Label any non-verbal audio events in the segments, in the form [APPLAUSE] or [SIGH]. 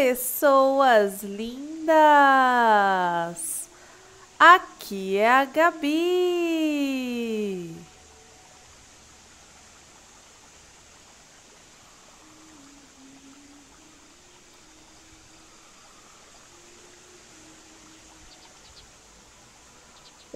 pessoas lindas! Aqui é a Gabi!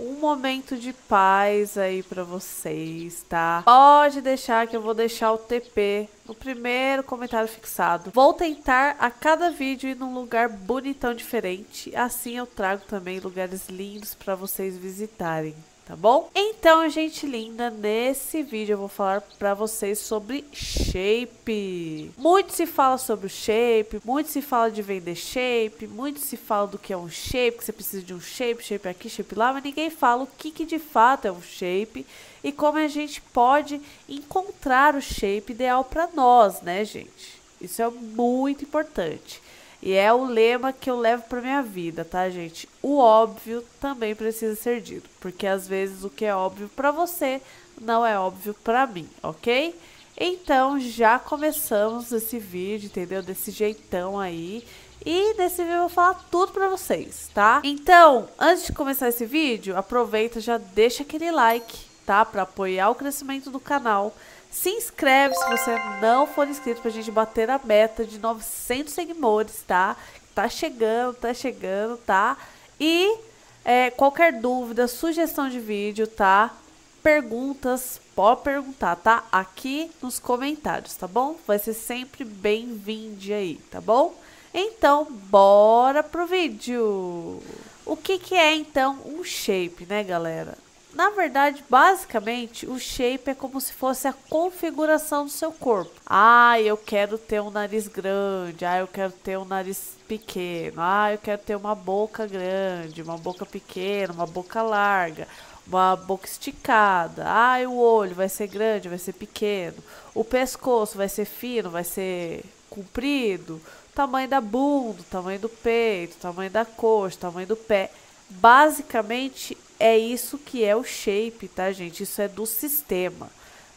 um momento de paz aí para vocês, tá? Pode deixar que eu vou deixar o TP no primeiro comentário fixado. Vou tentar a cada vídeo ir num lugar bonitão diferente, assim eu trago também lugares lindos para vocês visitarem tá bom? Então, gente linda, nesse vídeo eu vou falar pra vocês sobre shape. Muito se fala sobre o shape, muito se fala de vender shape, muito se fala do que é um shape, que você precisa de um shape, shape aqui, shape lá, mas ninguém fala o que, que de fato é um shape e como a gente pode encontrar o shape ideal para nós, né, gente? Isso é muito importante. E é o lema que eu levo para minha vida, tá, gente? O óbvio também precisa ser dito, porque às vezes o que é óbvio para você não é óbvio para mim, ok? Então já começamos esse vídeo, entendeu? Desse jeitão aí. E nesse vídeo eu vou falar tudo para vocês, tá? Então, antes de começar esse vídeo, aproveita, já deixa aquele like, tá? Para apoiar o crescimento do canal. Se inscreve se você não for inscrito pra gente bater a meta de 900 seguidores, tá? Tá chegando, tá chegando, tá? E é, qualquer dúvida, sugestão de vídeo, tá? Perguntas, pode perguntar, tá? Aqui nos comentários, tá bom? Vai ser sempre bem-vindo aí, tá bom? Então, bora pro vídeo! O que, que é, então, um shape, né, galera? Na verdade, basicamente, o shape é como se fosse a configuração do seu corpo. Ah, eu quero ter um nariz grande, ah, eu quero ter um nariz pequeno, ah, eu quero ter uma boca grande, uma boca pequena, uma boca larga, uma boca esticada. Ah, o olho vai ser grande, vai ser pequeno. O pescoço vai ser fino, vai ser comprido. Tamanho da bunda, tamanho do peito, tamanho da coxa, tamanho do pé. Basicamente é isso que é o shape, tá, gente? Isso é do sistema.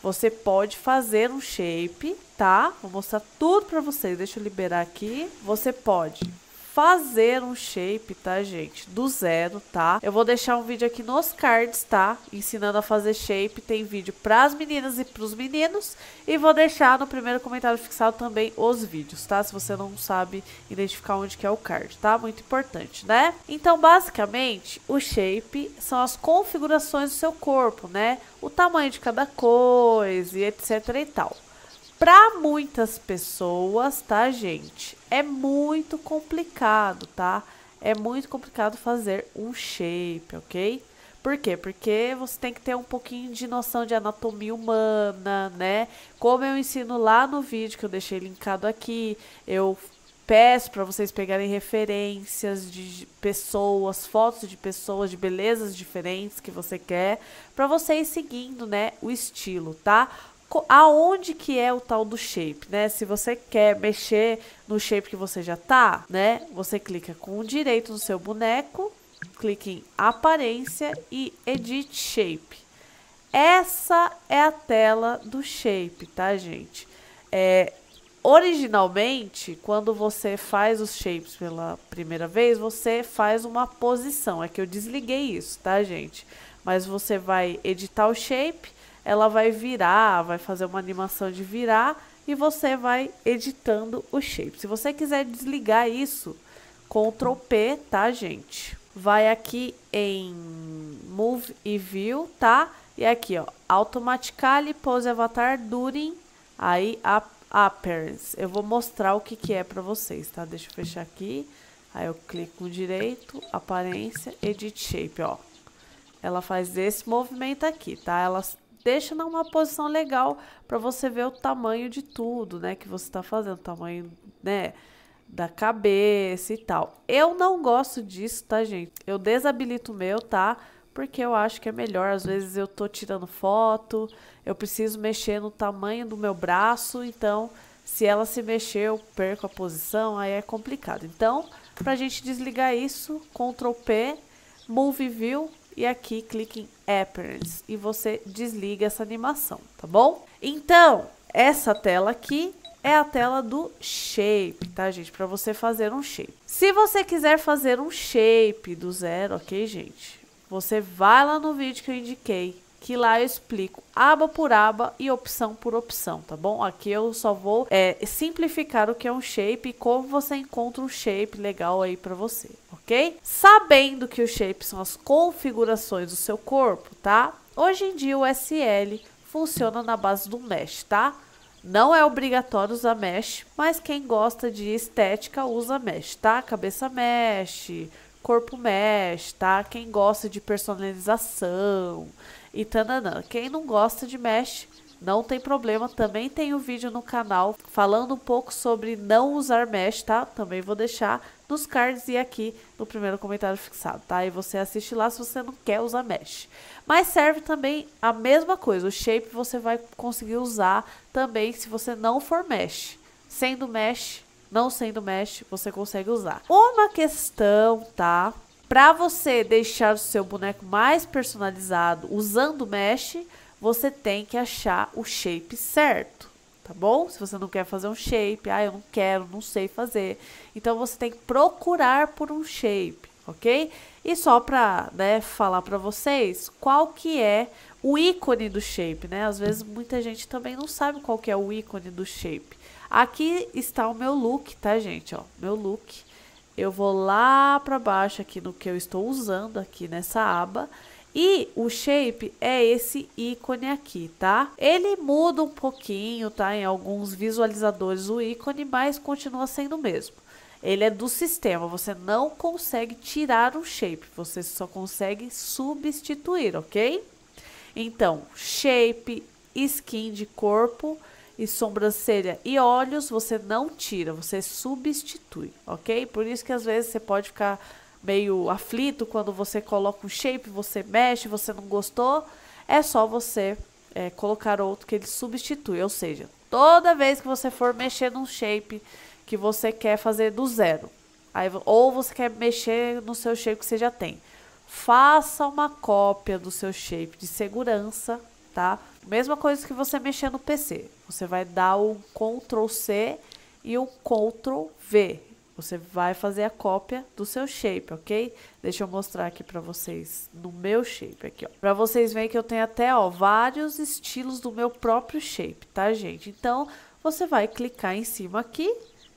Você pode fazer um shape, tá? Vou mostrar tudo para vocês. Deixa eu liberar aqui. Você pode fazer um shape, tá, gente? Do zero, tá? Eu vou deixar um vídeo aqui nos cards, tá? Ensinando a fazer shape, tem vídeo pras meninas e pros meninos. E vou deixar no primeiro comentário fixado também os vídeos, tá? Se você não sabe identificar onde que é o card, tá? Muito importante, né? Então, basicamente, o shape são as configurações do seu corpo, né? O tamanho de cada coisa e etc e tal. Para muitas pessoas, tá, gente? É muito complicado, tá? É muito complicado fazer um shape, ok? Por quê? Porque você tem que ter um pouquinho de noção de anatomia humana, né? Como eu ensino lá no vídeo que eu deixei linkado aqui, eu peço para vocês pegarem referências de pessoas, fotos de pessoas de belezas diferentes que você quer, para vocês seguindo, né, o estilo, tá? aonde que é o tal do shape, né? Se você quer mexer no shape que você já tá, né? Você clica com o direito no seu boneco, clique em aparência e edit shape. Essa é a tela do shape, tá, gente? É, originalmente, quando você faz os shapes pela primeira vez, você faz uma posição. É que eu desliguei isso, tá, gente? Mas você vai editar o shape ela vai virar, vai fazer uma animação de virar e você vai editando o shape. Se você quiser desligar isso, Ctrl P, tá, gente? Vai aqui em Move e View, tá? E aqui, ó, Automatically Pose Avatar During, aí Appearance. Eu vou mostrar o que, que é pra vocês, tá? Deixa eu fechar aqui. Aí eu clico direito, aparência, edit shape, ó. Ela faz esse movimento aqui, tá? Ela deixa numa posição legal para você ver o tamanho de tudo, né, que você está fazendo, o tamanho, né, da cabeça e tal. Eu não gosto disso, tá, gente? Eu desabilito o meu, tá? Porque eu acho que é melhor. Às vezes eu tô tirando foto, eu preciso mexer no tamanho do meu braço, então se ela se mexer, eu perco a posição, aí é complicado. Então, pra gente desligar isso, Ctrl P, Move View, e aqui clique em Appearance e você desliga essa animação, tá bom? Então, essa tela aqui é a tela do shape, tá, gente? Para você fazer um shape. Se você quiser fazer um shape do zero, ok, gente? Você vai lá no vídeo que eu indiquei que lá eu explico aba por aba e opção por opção, tá bom? Aqui eu só vou é, simplificar o que é um shape e como você encontra um shape legal aí para você, ok? Sabendo que os shapes são as configurações do seu corpo, tá? Hoje em dia o SL funciona na base do mesh, tá? Não é obrigatório usar mesh, mas quem gosta de estética usa mesh, tá? Cabeça mesh, corpo mesh, tá? Quem gosta de personalização, e tananã. Quem não gosta de mesh, não tem problema. Também tem o um vídeo no canal falando um pouco sobre não usar mesh, tá? Também vou deixar nos cards e aqui no primeiro comentário fixado, tá? E você assiste lá se você não quer usar mesh. Mas serve também a mesma coisa. O shape você vai conseguir usar também se você não for mesh. Sendo mesh, não sendo mesh, você consegue usar. Uma questão, tá? Para você deixar o seu boneco mais personalizado usando o mesh, você tem que achar o shape certo, tá bom? Se você não quer fazer um shape, ah, eu não quero, não sei fazer. Então você tem que procurar por um shape, ok? E só para né, falar para vocês qual que é o ícone do shape, né? Às vezes muita gente também não sabe qual que é o ícone do shape. Aqui está o meu look, tá, gente? Ó, meu look eu vou lá para baixo aqui no que eu estou usando aqui nessa aba e o shape é esse ícone aqui, tá? Ele muda um pouquinho, tá? Em alguns visualizadores o ícone, mas continua sendo o mesmo. Ele é do sistema, você não consegue tirar o shape, você só consegue substituir, ok? Então, shape, skin de corpo e sobrancelha e olhos você não tira, você substitui, ok? Por isso que às vezes você pode ficar meio aflito quando você coloca um shape, você mexe, você não gostou, é só você é, colocar outro que ele substitui, ou seja, toda vez que você for mexer num shape que você quer fazer do zero, aí, ou você quer mexer no seu shape que você já tem, faça uma cópia do seu shape de segurança tá? Mesma coisa que você mexer no PC. Você vai dar o Ctrl C e o Ctrl V. Você vai fazer a cópia do seu shape, ok? Deixa eu mostrar aqui para vocês no meu shape aqui, ó. Para vocês verem que eu tenho até, ó, vários estilos do meu próprio shape, tá, gente? Então, você vai clicar em cima aqui,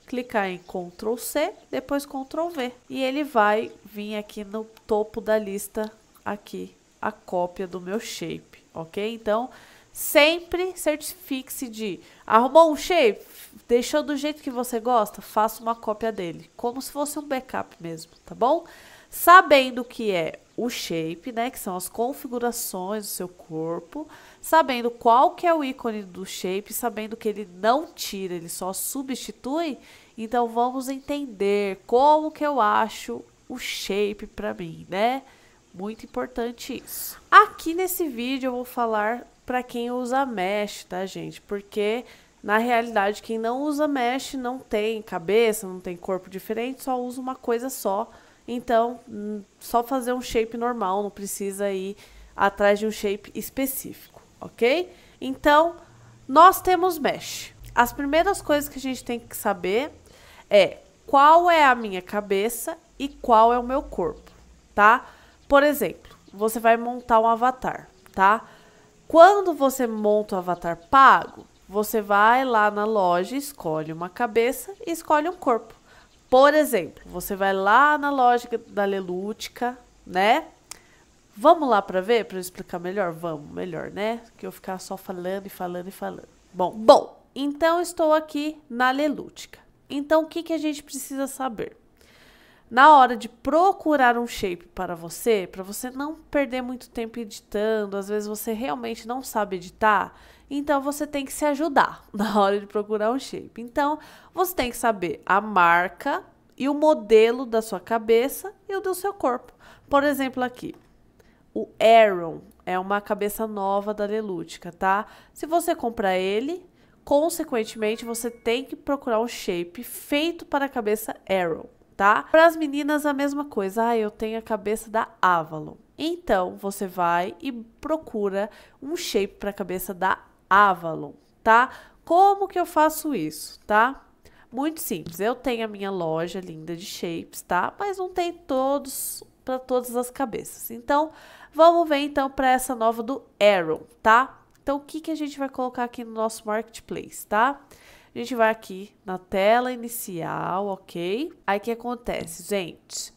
clicar em Ctrl C, depois Ctrl V. E ele vai vir aqui no topo da lista aqui a cópia do meu shape, ok? Então, sempre certifique-se de arrumou um shape, deixou do jeito que você gosta, faça uma cópia dele, como se fosse um backup mesmo, tá bom? Sabendo o que é o shape, né, que são as configurações do seu corpo, sabendo qual que é o ícone do shape, sabendo que ele não tira, ele só substitui, então vamos entender como que eu acho o shape para mim, né? Muito importante isso. Aqui nesse vídeo eu vou falar para quem usa mesh, tá, gente? Porque na realidade quem não usa mesh não tem cabeça, não tem corpo diferente, só usa uma coisa só. Então, hum, só fazer um shape normal, não precisa ir atrás de um shape específico, ok? Então, nós temos mesh. As primeiras coisas que a gente tem que saber é qual é a minha cabeça e qual é o meu corpo, tá? Por exemplo, você vai montar um avatar, tá? Quando você monta o um avatar pago, você vai lá na loja, escolhe uma cabeça e escolhe um corpo. Por exemplo, você vai lá na loja da Lelútica, né? Vamos lá para ver, para eu explicar melhor? Vamos, melhor, né? Que eu ficar só falando e falando e falando. Bom, bom, então estou aqui na Lelútica. Então, o que, que a gente precisa saber? na hora de procurar um shape para você, para você não perder muito tempo editando, às vezes você realmente não sabe editar, então você tem que se ajudar [LAUGHS] na hora de procurar um shape. Então, você tem que saber a marca e o modelo da sua cabeça e o do seu corpo. Por exemplo, aqui, o Aaron é uma cabeça nova da Lelútica, tá? Se você comprar ele, consequentemente você tem que procurar um shape feito para a cabeça Aaron tá? Para as meninas a mesma coisa. Ah, eu tenho a cabeça da Avalon. Então você vai e procura um shape para a cabeça da Avalon, tá? Como que eu faço isso, tá? Muito simples. Eu tenho a minha loja linda de shapes, tá? Mas não tem todos para todas as cabeças. Então, vamos ver então para essa nova do Arrow, tá? Então, o que, que a gente vai colocar aqui no nosso marketplace, tá? Tá? A gente vai aqui na tela inicial, ok? Aí o que acontece, gente?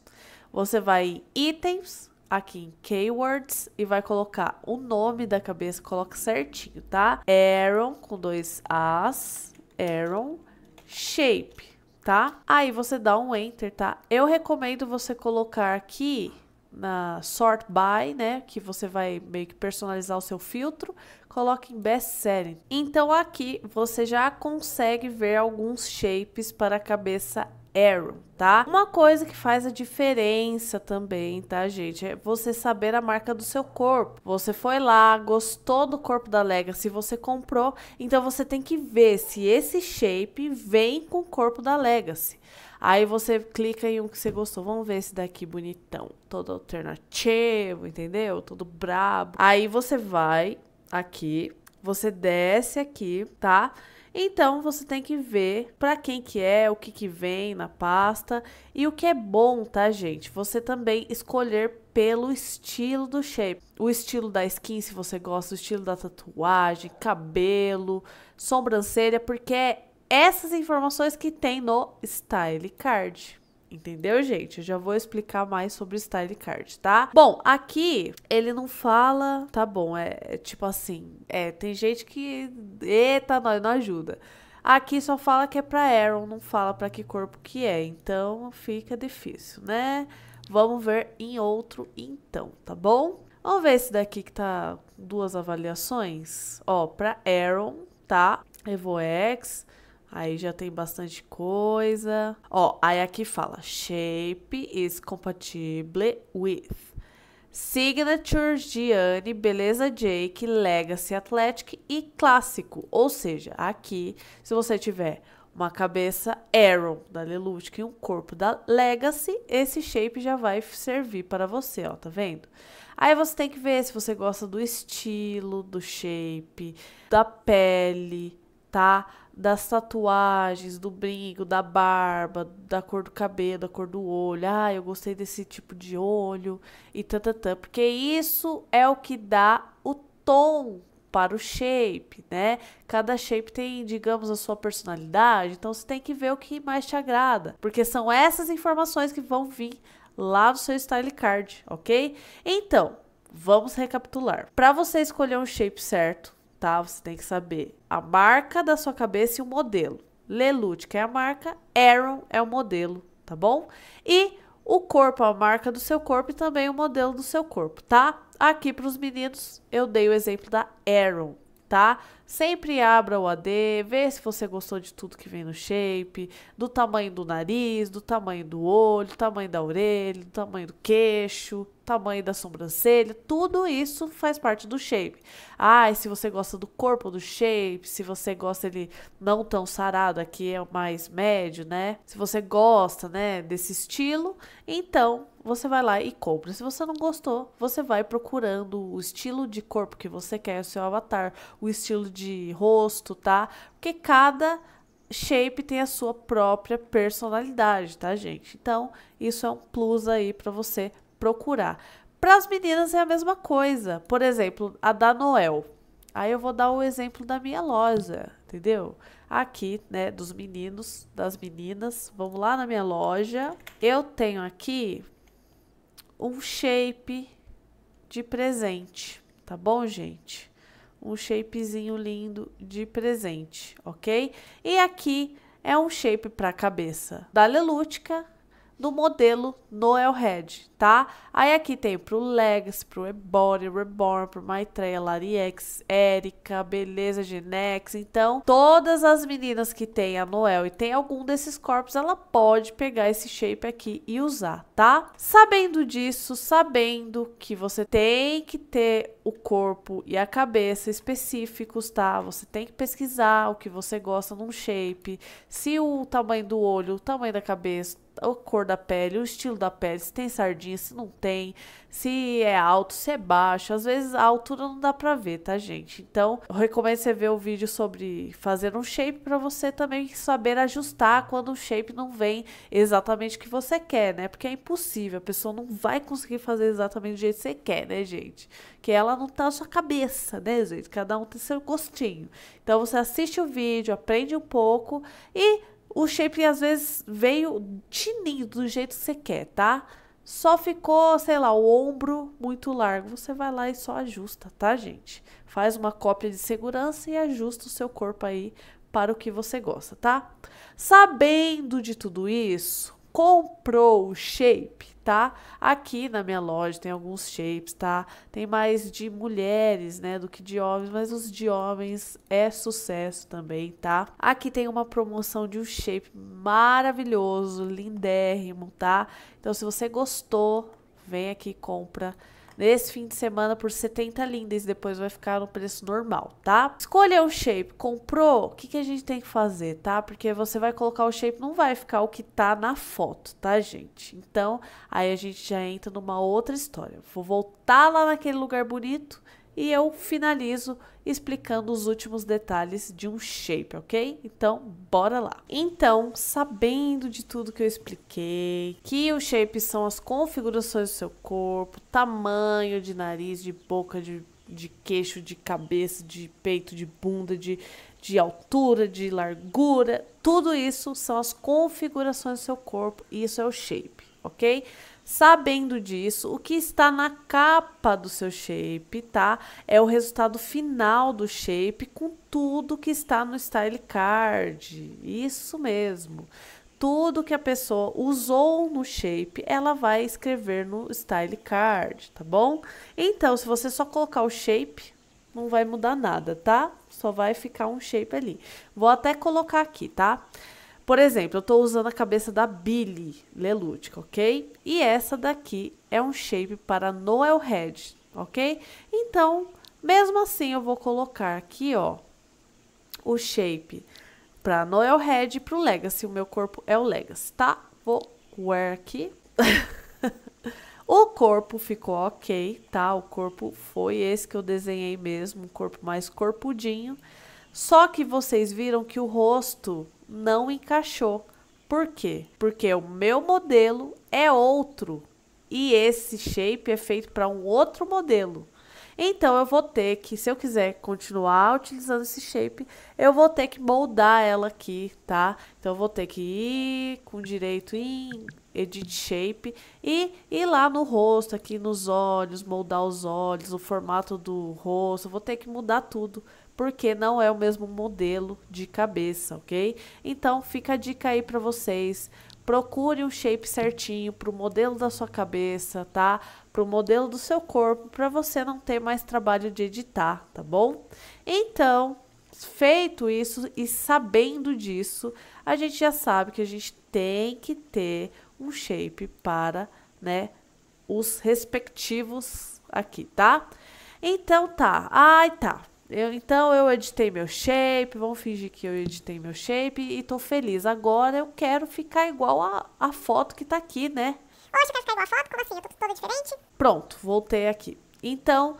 Você vai em itens, aqui em keywords e vai colocar o nome da cabeça, coloca certinho, tá? Aaron com dois As, Aaron Shape, tá? Aí você dá um enter, tá? Eu recomendo você colocar aqui na sort by, né, que você vai meio que personalizar o seu filtro, coloque em best selling. Então aqui você já consegue ver alguns shapes para a cabeça Arrow, tá? Uma coisa que faz a diferença também, tá, gente? É você saber a marca do seu corpo. Você foi lá, gostou do corpo da Legacy, você comprou, então você tem que ver se esse shape vem com o corpo da Legacy. Aí você clica em um que você gostou. Vamos ver esse daqui bonitão, todo alternativo, entendeu? Todo brabo. Aí você vai aqui, você desce aqui, tá? Então você tem que ver para quem que é, o que que vem na pasta e o que é bom, tá, gente? Você também escolher pelo estilo do shape. O estilo da skin, se você gosta, o estilo da tatuagem, cabelo, sobrancelha, porque é essas informações que tem no Style Card entendeu, gente? Eu já vou explicar mais sobre o style card, tá? Bom, aqui ele não fala, tá bom, é, é tipo assim, é, tem gente que, eita, nós não ajuda. Aqui só fala que é pra Aaron, não fala pra que corpo que é, então fica difícil, né? Vamos ver em outro então, tá bom? Vamos ver esse daqui que tá duas avaliações. Ó, pra Aaron, tá? Evo X, Aí já tem bastante coisa. Ó, aí aqui fala: shape is compatible with signatures Gianni, beleza Jake, Legacy Athletic e clássico. Ou seja, aqui, se você tiver uma cabeça Aaron da Lelutic e um corpo da Legacy, esse shape já vai servir para você, ó, tá vendo? Aí você tem que ver se você gosta do estilo, do shape, da pele, tá? das tatuagens, do brinco, da barba, da cor do cabelo, da cor do olho. Ah, eu gostei desse tipo de olho e tatatã. Porque isso é o que dá o tom para o shape, né? Cada shape tem, digamos, a sua personalidade. Então você tem que ver o que mais te agrada. Porque são essas informações que vão vir lá no seu style card, ok? Então, vamos recapitular. Para você escolher um shape certo, tá? Você tem que saber a marca da sua cabeça e o modelo. que é a marca, Aaron é o modelo, tá bom? E o corpo, a marca do seu corpo e também o modelo do seu corpo, tá? Aqui para os meninos, eu dei o exemplo da Aaron, tá? Sempre abra o AD, vê se você gostou de tudo que vem no shape, do tamanho do nariz, do tamanho do olho, do tamanho da orelha, do tamanho do queixo, tamanho da sobrancelha, tudo isso faz parte do shape. Ah, e se você gosta do corpo do shape, se você gosta ele não tão sarado, aqui é mais médio, né? Se você gosta, né, desse estilo, então você vai lá e compra. Se você não gostou, você vai procurando o estilo de corpo que você quer, o seu avatar, o estilo de de rosto, tá? Porque cada shape tem a sua própria personalidade, tá, gente? Então, isso é um plus aí para você procurar. Para as meninas é a mesma coisa. Por exemplo, a da Noel. Aí eu vou dar o exemplo da minha loja, entendeu? Aqui, né, dos meninos, das meninas. Vamos lá na minha loja. Eu tenho aqui um shape de presente, tá bom, gente? um shapezinho lindo de presente, ok? E aqui é um shape para a cabeça da Lelútica no modelo Head, tá? Aí aqui tem pro Legacy, pro Ebony, Reborn, pro Maitreya, Lariex, Erika, Beleza, Genex. Então, todas as meninas que tem a Noel e tem algum desses corpos, ela pode pegar esse shape aqui e usar, tá? Sabendo disso, sabendo que você tem que ter o corpo e a cabeça específicos, tá? Você tem que pesquisar o que você gosta num shape, se o tamanho do olho, o tamanho da cabeça, a cor da pele, o estilo da pele, se tem sardinha, se não tem, se é alto, se é baixo. Às vezes a altura não dá pra ver, tá, gente? Então, eu recomendo você ver o vídeo sobre fazer um shape para você também saber ajustar quando o shape não vem exatamente o que você quer, né? Porque é impossível, a pessoa não vai conseguir fazer exatamente do jeito que você quer, né, gente? Que ela não tá na sua cabeça, né, gente? Cada um tem seu gostinho. Então, você assiste o vídeo, aprende um pouco e o shape às vezes veio tininho do jeito que você quer, tá? Só ficou, sei lá, o ombro muito largo. Você vai lá e só ajusta, tá, gente? Faz uma cópia de segurança e ajusta o seu corpo aí para o que você gosta, tá? Sabendo de tudo isso, comprou o shape, tá? Aqui na minha loja tem alguns shapes, tá? Tem mais de mulheres, né, do que de homens, mas os de homens é sucesso também, tá? Aqui tem uma promoção de um shape maravilhoso, lindérrimo, tá? Então se você gostou, vem aqui e compra nesse fim de semana por 70 lindas e depois vai ficar no preço normal, tá? Escolha o shape, comprou, o que, que a gente tem que fazer, tá? Porque você vai colocar o shape, não vai ficar o que tá na foto, tá, gente? Então, aí a gente já entra numa outra história. Vou voltar lá naquele lugar bonito e eu finalizo explicando os últimos detalhes de um shape, ok? Então, bora lá. Então, sabendo de tudo que eu expliquei, que os shapes são as configurações do seu corpo, tamanho de nariz, de boca, de, de queixo, de cabeça, de peito, de bunda, de, de altura, de largura, tudo isso são as configurações do seu corpo, e isso é o shape, ok? Sabendo disso, o que está na capa do seu shape, tá? É o resultado final do shape com tudo que está no style card. Isso mesmo. Tudo que a pessoa usou no shape, ela vai escrever no style card, tá bom? Então, se você só colocar o shape, não vai mudar nada, tá? Só vai ficar um shape ali. Vou até colocar aqui, tá? Por exemplo, eu estou usando a cabeça da Billy Lelutic, ok? E essa daqui é um shape para Noel Head, ok? Então, mesmo assim, eu vou colocar aqui, ó, o shape para Noel Head e para o Legacy. O meu corpo é o Legacy, tá? Vou wear aqui. [LAUGHS] O corpo ficou ok, tá? O corpo foi esse que eu desenhei mesmo, um corpo mais corpudinho. Só que vocês viram que o rosto não encaixou. Por quê? Porque o meu modelo é outro e esse shape é feito para um outro modelo. Então eu vou ter que, se eu quiser continuar utilizando esse shape, eu vou ter que moldar ela aqui, tá? Então eu vou ter que ir com direito em edit shape e ir lá no rosto, aqui nos olhos, moldar os olhos, o formato do rosto, vou ter que mudar tudo porque não é o mesmo modelo de cabeça, ok? Então fica a dica aí para vocês. Procure o um shape certinho para o modelo da sua cabeça, tá? Para o modelo do seu corpo, para você não ter mais trabalho de editar, tá bom? Então, feito isso e sabendo disso, a gente já sabe que a gente tem que ter um shape para, né, os respectivos aqui, tá? Então tá. Ai, tá. Eu, então eu editei meu shape, vamos fingir que eu editei meu shape e tô feliz. Agora eu quero ficar igual a, a foto que tá aqui, né? Hoje ficar igual a foto? Como assim? Eu tô toda diferente? Pronto, voltei aqui. Então,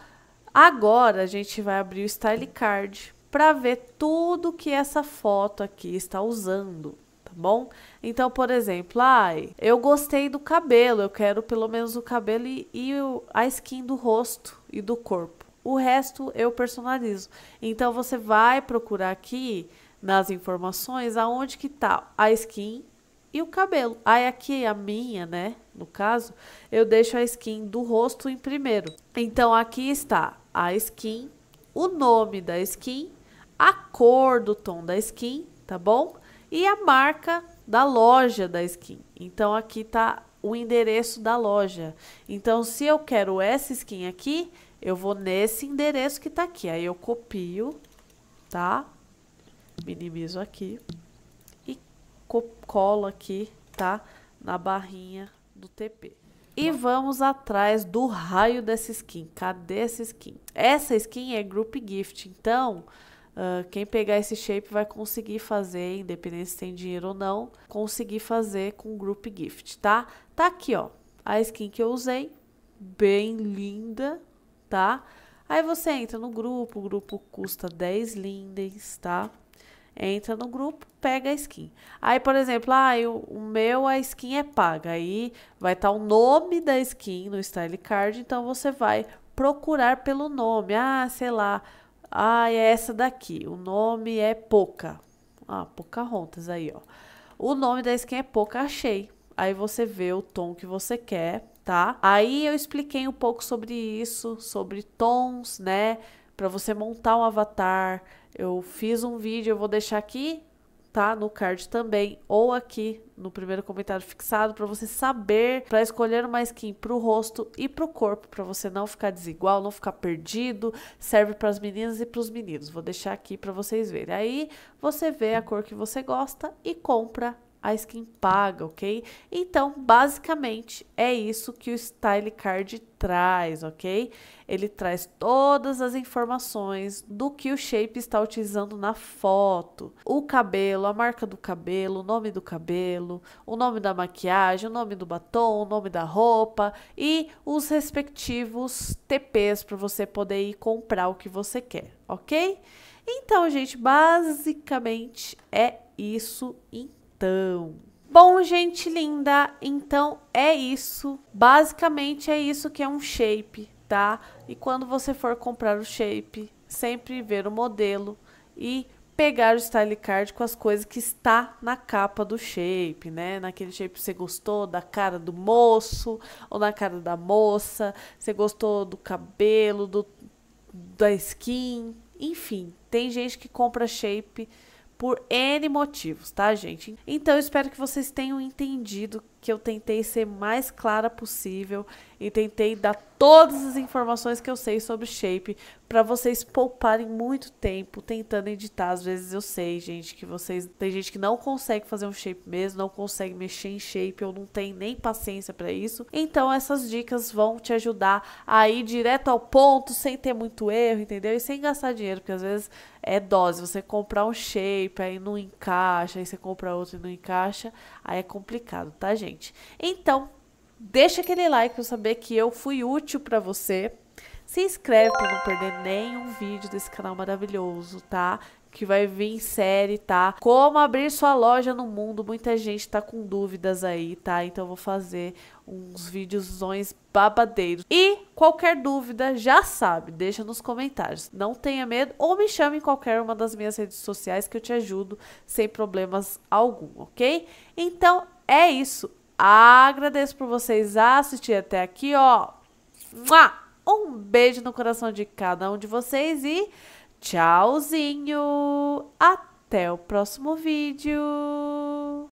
agora a gente vai abrir o Style Card para ver tudo que essa foto aqui está usando bom? Então, por exemplo, ai, eu gostei do cabelo, eu quero pelo menos o cabelo e, e a skin do rosto e do corpo. O resto eu personalizo. Então você vai procurar aqui nas informações aonde que tá a skin e o cabelo. Aí aqui a minha, né, no caso, eu deixo a skin do rosto em primeiro. Então aqui está a skin, o nome da skin, a cor do tom da skin, tá bom? e a marca da loja da skin. Então aqui está o endereço da loja. Então se eu quero essa skin aqui, eu vou nesse endereço que está aqui. Aí eu copio, tá? Minimizo aqui e co colo aqui, tá? Na barrinha do TP. E vamos atrás do raio dessa skin. Cadê essa skin? Essa skin é Group Gift, então Uh, quem pegar esse shape vai conseguir fazer, independente se tem dinheiro ou não, conseguir fazer com group gift, tá? Tá aqui, ó, a skin que eu usei, bem linda, tá? Aí você entra no grupo, o grupo custa 10 lindens, tá? Entra no grupo, pega a skin. Aí, por exemplo, ah, eu, o meu a skin é paga. Aí vai estar tá o nome da skin no style card, então você vai procurar pelo nome. Ah, sei lá, ah, é essa daqui. O nome é Poca. Ah, Pocahontas aí, ó. O nome da skin é Poca Achei. Aí você vê o tom que você quer, tá? Aí eu expliquei um pouco sobre isso, sobre tons, né? Para você montar um avatar. Eu fiz um vídeo, eu vou deixar aqui tá no card também ou aqui no primeiro comentário fixado para você saber para escolher uma skin pro rosto e pro corpo para você não ficar desigual, não ficar perdido, serve para as meninas e para os meninos. Vou deixar aqui para vocês verem. Aí você vê a cor que você gosta e compra a quem paga, ok? Então, basicamente, é isso que o Style Card traz, ok? Ele traz todas as informações do que o shape está utilizando na foto. O cabelo, a marca do cabelo, o nome do cabelo, o nome da maquiagem, o nome do batom, o nome da roupa e os respectivos TPs para você poder ir comprar o que você quer, ok? Então, gente, basicamente é isso em então. Bom, gente linda, então é isso. Basicamente é isso que é um shape, tá? E quando você for comprar o shape, sempre ver o modelo e pegar o style card com as coisas que está na capa do shape, né? Naquele shape você gostou da cara do moço ou na cara da moça, você gostou do cabelo, do, da skin, enfim, tem gente que compra shape por N motivos, tá, gente? Então, espero que vocês tenham entendido que eu tentei ser mais clara possível e tentei dar todas as informações que eu sei sobre shape para vocês pouparem muito tempo tentando editar. Às vezes eu sei, gente, que vocês tem gente que não consegue fazer um shape mesmo, não consegue mexer em shape ou não tem nem paciência para isso. Então essas dicas vão te ajudar a ir direto ao ponto sem ter muito erro, entendeu? E sem gastar dinheiro, porque às vezes é dose. Você comprar um shape aí não encaixa, aí você compra outro e não encaixa, aí é complicado, tá, gente? gente. Então, deixa aquele like para saber que eu fui útil para você. Se inscreve para não perder nenhum vídeo desse canal maravilhoso, tá? Que vai vir em série, tá? Como abrir sua loja no mundo, muita gente tá com dúvidas aí, tá? Então eu vou fazer uns videozões babadeiros. E qualquer dúvida, já sabe, deixa nos comentários. Não tenha medo ou me chame em qualquer uma das minhas redes sociais que eu te ajudo sem problemas algum, ok? Então é isso. Agradeço por vocês assistir até aqui, ó. Um beijo no coração de cada um de vocês e tchauzinho. Até o próximo vídeo.